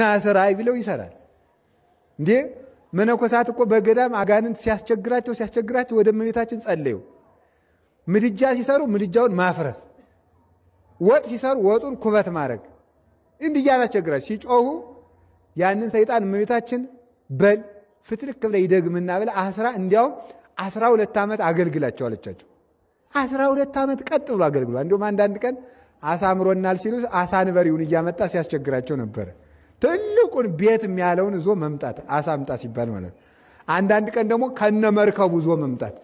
ና ስራይ ብለው ይሰራል እንዴ። መነኮሳት እኮ በገዳም አጋንንት ሲያስቸግራቸው ሲያስቸግራቸው ወደ እመቤታችን ጸለዩ። ምድጃ ሲሰሩ ምድጃውን ማፍረስ፣ ወጥ ሲሰሩ ወጡን ኩበት ማድረግ፣ እንዲህ እያላስቸግራቸው ሲጮሁ ያንን ሰይጣን እመቤታችን በል ፍትልክ ብለ ይደግምና ብለ አስራ እንዲያውም አስራ ሁለት ዓመት አገልግላቸው አለቻቸው። አስራ ሁለት ዓመት ቀጥ ብሎ አገልግሏል። እንዲሁም አንዳንድ ቀን አሳ ሲሉ አሳ ንበሪውን እያመጣ ሲያስቸግራቸው ነበረ። ትልቁን ቤት የሚያለውን እዞ መምጣት አሳምጣ ሲባል ማለት ነው። አንዳንድ ቀን ደግሞ ከነ መርከቡ እዞ መምጣት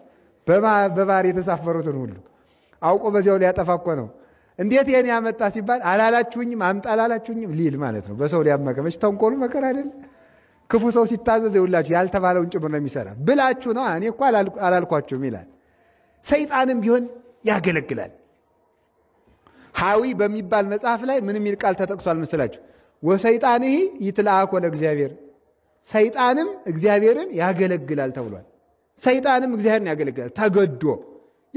በባህር የተሳፈሩትን ሁሉ አውቆ በዚያው ሊያጠፋ እኮ ነው። እንዴት ይህን ያመጣ ሲባል አላላችሁኝም፣ አምጣ አላላችሁኝም ሊል ማለት ነው። በሰው ሊያመቀመች ተንኮሉ መከር አይደለ? ክፉ ሰው ሲታዘዝ ይውላችሁ ያልተባለውን ጭምር ነው የሚሰራ። ብላችሁ ነው እኔ እኮ አላልኳችሁም ይላል። ሰይጣንም ቢሆን ያገለግላል። ሀዊ በሚባል መጽሐፍ ላይ ምን የሚል ቃል ተጠቅሷል መስላችሁ? ወሰይጣን ይህ ይትልአኮ ለእግዚአብሔር ሰይጣንም እግዚአብሔርን ያገለግላል ተብሏል። ሰይጣንም እግዚአብሔርን ያገለግላል ተገዶ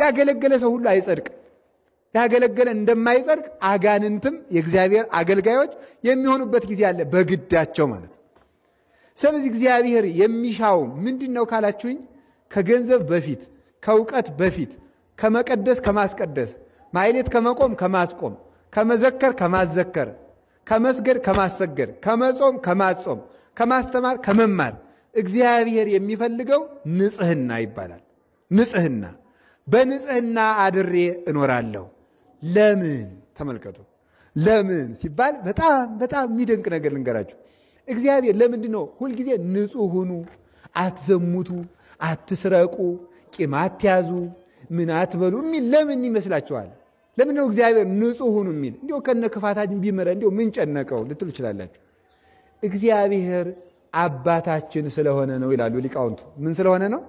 ያገለገለ ሰው ሁሉ አይጸድቅ ያገለገለ እንደማይጸድቅ አጋንንትም የእግዚአብሔር አገልጋዮች የሚሆኑበት ጊዜ አለ፣ በግዳቸው ማለት ነው። ስለዚህ እግዚአብሔር የሚሻው ምንድን ነው ካላችሁኝ፣ ከገንዘብ በፊት ከእውቀት በፊት ከመቀደስ ከማስቀደስ ማይሌት ከመቆም ከማስቆም ከመዘከር ከማዘከር ከመስገድ ከማሰገድ፣ ከመጾም ከማጾም፣ ከማስተማር ከመማር እግዚአብሔር የሚፈልገው ንጽህና ይባላል። ንጽህና በንጽህና አድሬ እኖራለሁ። ለምን ተመልከቱ። ለምን ሲባል በጣም በጣም የሚደንቅ ነገር ልንገራችሁ። እግዚአብሔር ለምንድን ነው ሁልጊዜ ንጹህ ሁኑ፣ አትዘሙቱ፣ አትስረቁ፣ ቂም አትያዙ፣ ምን አትበሉ የሚል ለምን ይመስላችኋል? ለምን ነው እግዚአብሔር ንጹህ ሁኑ የሚል? እንዲሁ ከነ ክፋታችን ቢምረ እንዲሁ ምን ጨነቀው ልትሉ ይችላላችሁ። እግዚአብሔር አባታችን ስለሆነ ነው ይላሉ ሊቃውንቱ። ምን ስለሆነ ነው?